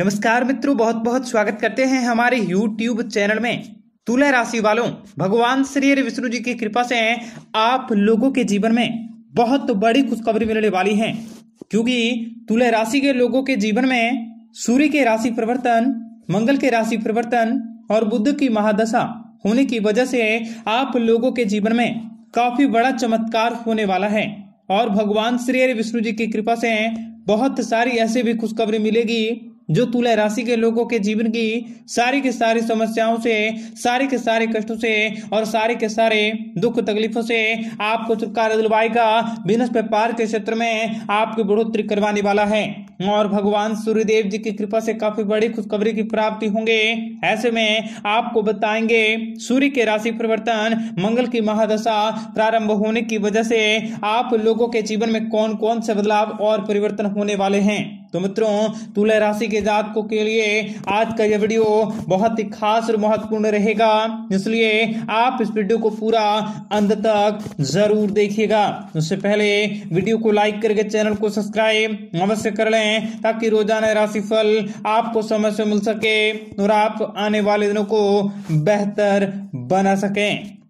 नमस्कार मित्रों बहुत बहुत स्वागत करते हैं हमारे YouTube चैनल में तुला राशि वालों भगवान श्री विष्णु जी की कृपा से आप लोगों के जीवन में बहुत बड़ी खुशखबरी मिलने वाली है क्योंकि तुला राशि के लोगों के जीवन में सूर्य के राशि परिवर्तन मंगल के राशि परिवर्तन और बुद्ध की महादशा होने की वजह से आप लोगों के जीवन में काफी बड़ा चमत्कार होने वाला है और भगवान श्री विष्णु जी की कृपा से बहुत सारी ऐसी भी खुशखबरी मिलेगी जो तुला राशि के लोगों के जीवन की सारी की सारी समस्याओं से सारे के सारे कष्टों से और सारे के सारे दुख तकलीफों से आपको छुटकारा दिलवाएगा बिजनेस व्यापार के क्षेत्र में आपकी बढ़ोतरी करवाने वाला है और भगवान सूर्यदेव जी की कृपा से काफी बड़ी खुशखबरी की प्राप्ति होंगे ऐसे में आपको बताएंगे सूर्य के राशि परिवर्तन मंगल की महादशा प्रारंभ होने की वजह से आप लोगों के जीवन में कौन कौन से बदलाव और परिवर्तन होने वाले हैं तो मित्रों तुला राशि के जातकों के लिए आज का यह वीडियो बहुत ही खास और महत्वपूर्ण रहेगा इसलिए आप इस वीडियो को पूरा अंत तक जरूर देखिएगा उससे पहले वीडियो को लाइक करके चैनल को सब्सक्राइब अवश्य कर लें ताकि रोजाना राशि फल आपको समय से मिल सके और आप आने वाले दिनों को बेहतर बना सकें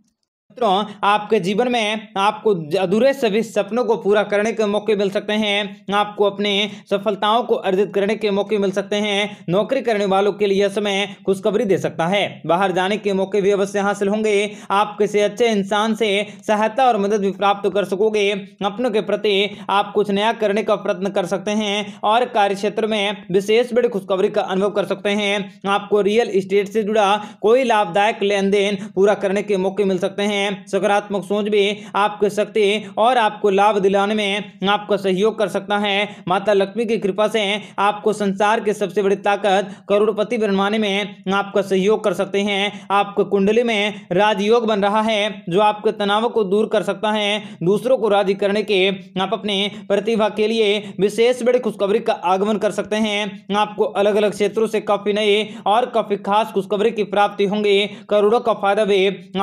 मित्रों आपके जीवन में आपको अधूरे सभी सपनों को पूरा करने के मौके मिल सकते हैं आपको अपने सफलताओं को अर्जित करने के मौके मिल सकते हैं नौकरी करने वालों के लिए समय खुशखबरी दे सकता है बाहर जाने के मौके भी अवश्य हासिल होंगे आप किसी अच्छे इंसान से सहायता और मदद भी प्राप्त कर सकोगे अपनों के प्रति आप कुछ नया करने का प्रयत्न कर सकते हैं और कार्य क्षेत्र में विशेष बड़ी खुशखबरी का अनुभव कर सकते हैं आपको रियल इस्टेट से जुड़ा कोई लाभदायक लेन देन पूरा करने के मौके मिल सकते हैं में सकारात्मक सोच भी आपके शक्ति और आपको लाभ दिलाने में आपका सहयोग कर सकता है माता लक्ष्मी की कृपा से आपको संसार के सबसे बड़ी ताकत करोड़पति बनवाने में आपका सहयोग कर सकते हैं आपके कुंडली में राजयोग बन रहा है जो आपके तनाव को दूर कर सकता है दूसरों को राजी करने के आप अपने प्रतिभा के लिए विशेष बड़ी खुशखबरी का आगमन कर सकते हैं आपको अलग अलग क्षेत्रों से काफी नए और काफी खास खुशखबरी की प्राप्ति होंगी करोड़ों का फायदा भी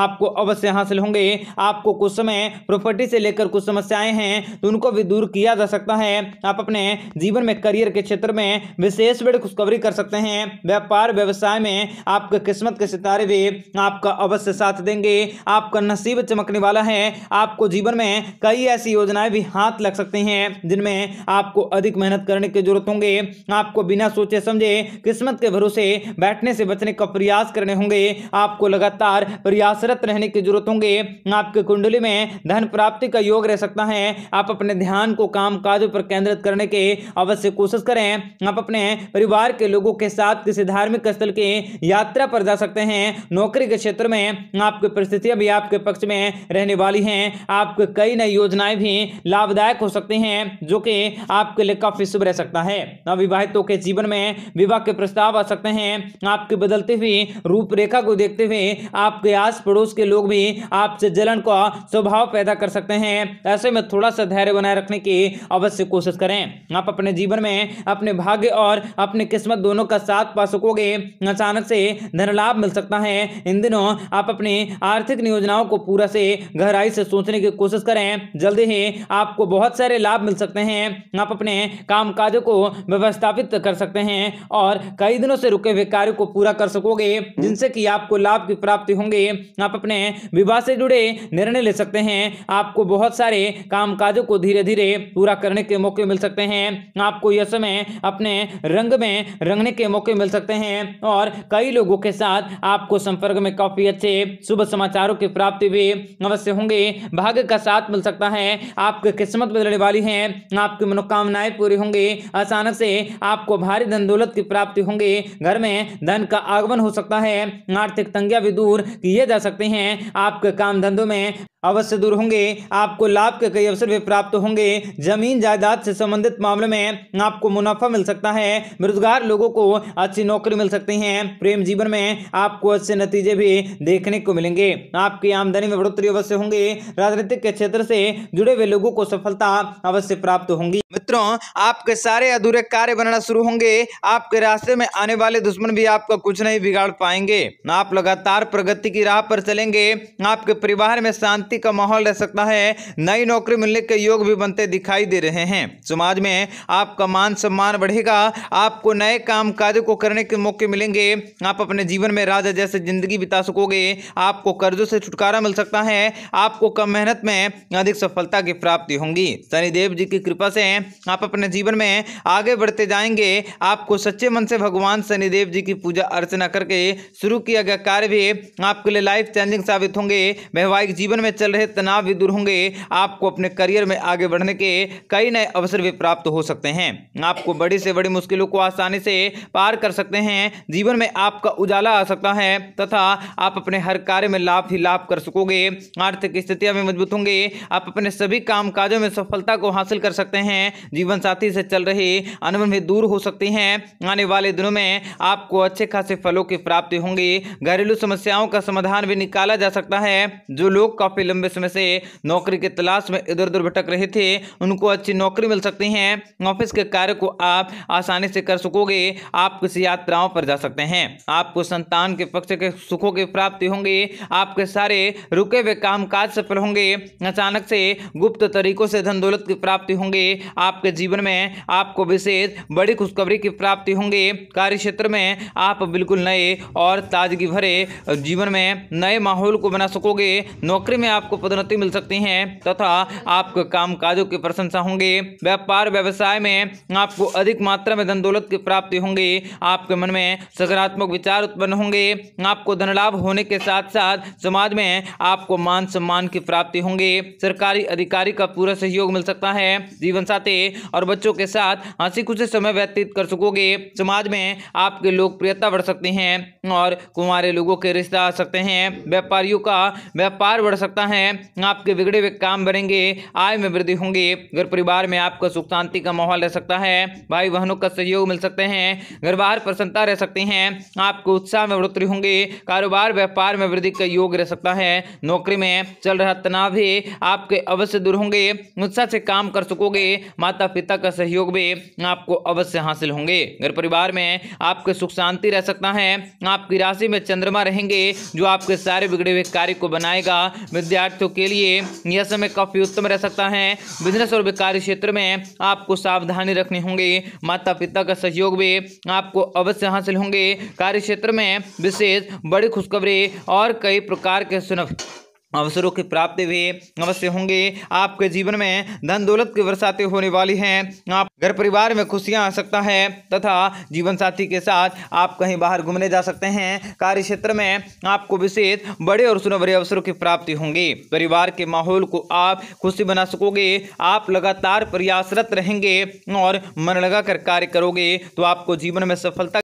आपको अवश्य हासिल हासिल होंगे आपको कुछ समय प्रॉपर्टी से लेकर कुछ समस्याएं हैं तो उनको भी दूर किया जा सकता है आप अपने जीवन में करियर के क्षेत्र में विशेष बड़ी खुशखबरी कर सकते हैं व्यापार व्यवसाय में आपके किस्मत के सितारे भी आपका अवश्य साथ देंगे आपका नसीब चमकने वाला है आपको जीवन में कई ऐसी योजनाएं भी हाथ लग सकती हैं जिनमें आपको अधिक मेहनत करने की जरूरत होंगे आपको बिना सोचे समझे किस्मत के भरोसे बैठने से बचने का प्रयास करने होंगे आपको लगातार प्रयासरत रहने की जरूरत होंगी होंगे आपके कुंडली में धन प्राप्ति का योग रह सकता है आप अपने ध्यान को काम काज पर केंद्रित करने के अवश्य कोशिश करें आप अपने परिवार के लोगों के साथ किसी धार्मिक स्थल की यात्रा पर जा सकते हैं नौकरी के क्षेत्र में आपकी परिस्थितियां भी आपके पक्ष में रहने वाली हैं आपके कई नई योजनाएं भी लाभदायक हो सकती हैं जो कि आपके लिए काफी शुभ रह सकता है अविवाहितों के जीवन में विवाह के प्रस्ताव आ सकते हैं आपकी बदलती हुई रूपरेखा को देखते हुए आपके आस पड़ोस के लोग भी आप जलन का स्वभाव पैदा कर सकते हैं ऐसे में थोड़ा सा धैर्य बनाए रखने की अवश्य कोशिश करें आप अपने जीवन में अपने भाग्य और अपनी किस्मत दोनों का साथ पा सकोगे अचानक से धन लाभ मिल सकता है इन दिनों आप अपनी आर्थिक योजनाओं को पूरा से गहराई से सोचने की कोशिश करें जल्दी ही आपको बहुत सारे लाभ मिल सकते हैं आप अपने काम को व्यवस्थापित कर सकते हैं और कई दिनों से रुके हुए कार्य को पूरा कर सकोगे जिनसे कि आपको लाभ की प्राप्ति होंगे आप अपने विवाह से जुड़े निर्णय ले सकते हैं आपको बहुत सारे कामकाजों को धीरे धीरे पूरा करने के मौके मिल सकते हैं आपको यह समय अपने रंग में रंगने के मौके मिल सकते हैं और कई लोगों के साथ आपको संपर्क में काफी अच्छे शुभ समाचारों की प्राप्ति भी अवश्य होंगे भाग्य का साथ मिल सकता है आपकी किस्मत बदलने वाली है आपकी मनोकामनाएं पूरी होंगी अचानक से आपको भारी धन दौलत की प्राप्ति होंगी घर में धन का आगमन हो सकता है आर्थिक तंगिया भी दूर किए जा सकते हैं आप आपके काम धंधों में अवश्य दूर होंगे आपको लाभ के कई अवसर भी प्राप्त होंगे जमीन जायदाद से संबंधित मामले में आपको मुनाफा मिल सकता है बेरोजगार लोगों को अच्छी नौकरी मिल सकती है प्रेम जीवन में आपको अच्छे नतीजे भी देखने को मिलेंगे आपकी आमदनी में बढ़ोतरी अवश्य होंगे राजनीतिक के क्षेत्र से जुड़े हुए लोगों को सफलता अवश्य प्राप्त होंगी मित्रों आपके सारे अधूरे कार्य बनना शुरू होंगे आपके रास्ते में आने वाले दुश्मन भी आपका कुछ नहीं बिगाड़ पाएंगे आप लगातार प्रगति की राह पर चलेंगे आपके परिवार में शांति शांति का माहौल रह सकता है नई नौकरी मिलने के योग भी बनते दिखाई दे रहे हैं समाज में आपका मान सम्मान बढ़ेगा आपको नए काम कार्यों को करने के मौके मिलेंगे आप अपने जीवन में राजा जैसे जिंदगी बिता सकोगे आपको कर्जों से छुटकारा मिल सकता है आपको कम मेहनत में अधिक सफलता की प्राप्ति होंगी शनिदेव जी की कृपा से आप अपने जीवन में आगे बढ़ते जाएंगे आपको सच्चे मन से भगवान शनिदेव जी की पूजा अर्चना करके शुरू किया गया कार्य भी आपके लिए लाइफ चेंजिंग साबित होंगे वैवाहिक जीवन में चल रहे तनाव भी दूर होंगे आपको अपने करियर में आगे बढ़ने के कई नए अवसर भी प्राप्त हो सकते हैं आपको बड़ी से बड़ी मुश्किलों को आसानी से पार कर सकते हैं जीवन में आपका उजाला आ सकता है तथा आप अपने हर कार्य में लाभ ही लाभ कर सकोगे आर्थिक स्थितियाँ भी मजबूत होंगे आप अपने सभी काम में सफलता को हासिल कर सकते हैं जीवन साथी से चल रहे अनुभव भी दूर हो सकते हैं आने वाले दिनों में आपको अच्छे खासे फलों की प्राप्ति होंगी घरेलू समस्याओं का समाधान भी निकाला जा सकता है जो लोग काफी लंबे समय से नौकरी की तलाश में इधर उधर भटक रहे थे उनको अच्छी नौकरी मिल सकती है ऑफिस के कार्य को आप आसानी से कर सकोगे आप किसी यात्राओं पर जा सकते हैं आपको संतान के पक्ष के सुखों की प्राप्ति होंगे आपके सारे रुके हुए कामकाज सफल होंगे अचानक से गुप्त तरीकों से धन दौलत की प्राप्ति होंगे आपके जीवन में आपको विशेष बड़ी खुशखबरी की प्राप्ति होंगे कार्य क्षेत्र में आप बिल्कुल नए और ताजगी भरे जीवन में नए माहौल को बना सकोगे नौकरी में आप आपको पदोन्नति मिल सकती है तथा आपके काम काजों की प्रशंसा होंगे व्यापार व्यवसाय में आपको अधिक मात्रा में धन दौलत की प्राप्ति होंगी आपके मन में सकारात्मक विचार उत्पन्न होंगे आपको धन लाभ होने के साथ साथ समाज में आपको मान सम्मान की प्राप्ति होंगे सरकारी अधिकारी का पूरा सहयोग मिल सकता है जीवन साथी और बच्चों के साथ हंसी खुशी समय व्यतीत कर सकोगे समाज में आपकी लोकप्रियता बढ़ सकती है और कुमारे लोगों के रिश्ता आ सकते हैं व्यापारियों का व्यापार बढ़ सकता है है आपके बिगड़े हुए काम बढ़ेंगे आय में वृद्धि होंगे घर परिवार में आपका सुख शांति का माहौल रह सकता है भाई बहनों का सहयोग मिल सकते हैं घर बाहर प्रसन्नता रह सकती है आपको उत्साह में बढ़ोतरी होंगे कारोबार व्यापार में वृद्धि का योग रह सकता है नौकरी में चल रहा तनाव भी आपके अवश्य दूर होंगे उत्साह से काम कर सकोगे माता पिता का सहयोग भी आपको अवश्य हासिल होंगे घर परिवार में आपके सुख शांति रह सकता है आपकी राशि में चंद्रमा रहेंगे जो आपके सारे बिगड़े हुए कार्य को बनाएगा विद्या विद्यार्थियों के लिए यह समय काफ़ी उत्तम रह सकता है बिजनेस और व्यापार क्षेत्र में आपको सावधानी रखनी होंगे माता पिता का सहयोग भी आपको अवश्य हासिल होंगे कार्य क्षेत्र में विशेष बड़ी खुशखबरी और कई प्रकार के सुनभ अवसरों की प्राप्ति भी अवश्य होंगे आपके जीवन में धन दौलत की बरसातें होने वाली हैं आप घर परिवार में खुशियां आ सकता है तथा जीवन साथी के साथ आप कहीं बाहर घूमने जा सकते हैं कार्य क्षेत्र में आपको विशेष बड़े और सुनहरे अवसरों की प्राप्ति होंगी परिवार के माहौल को आप खुशी बना सकोगे आप लगातार प्रयासरत रहेंगे और मन लगा कर कार्य करोगे तो आपको जीवन में सफलता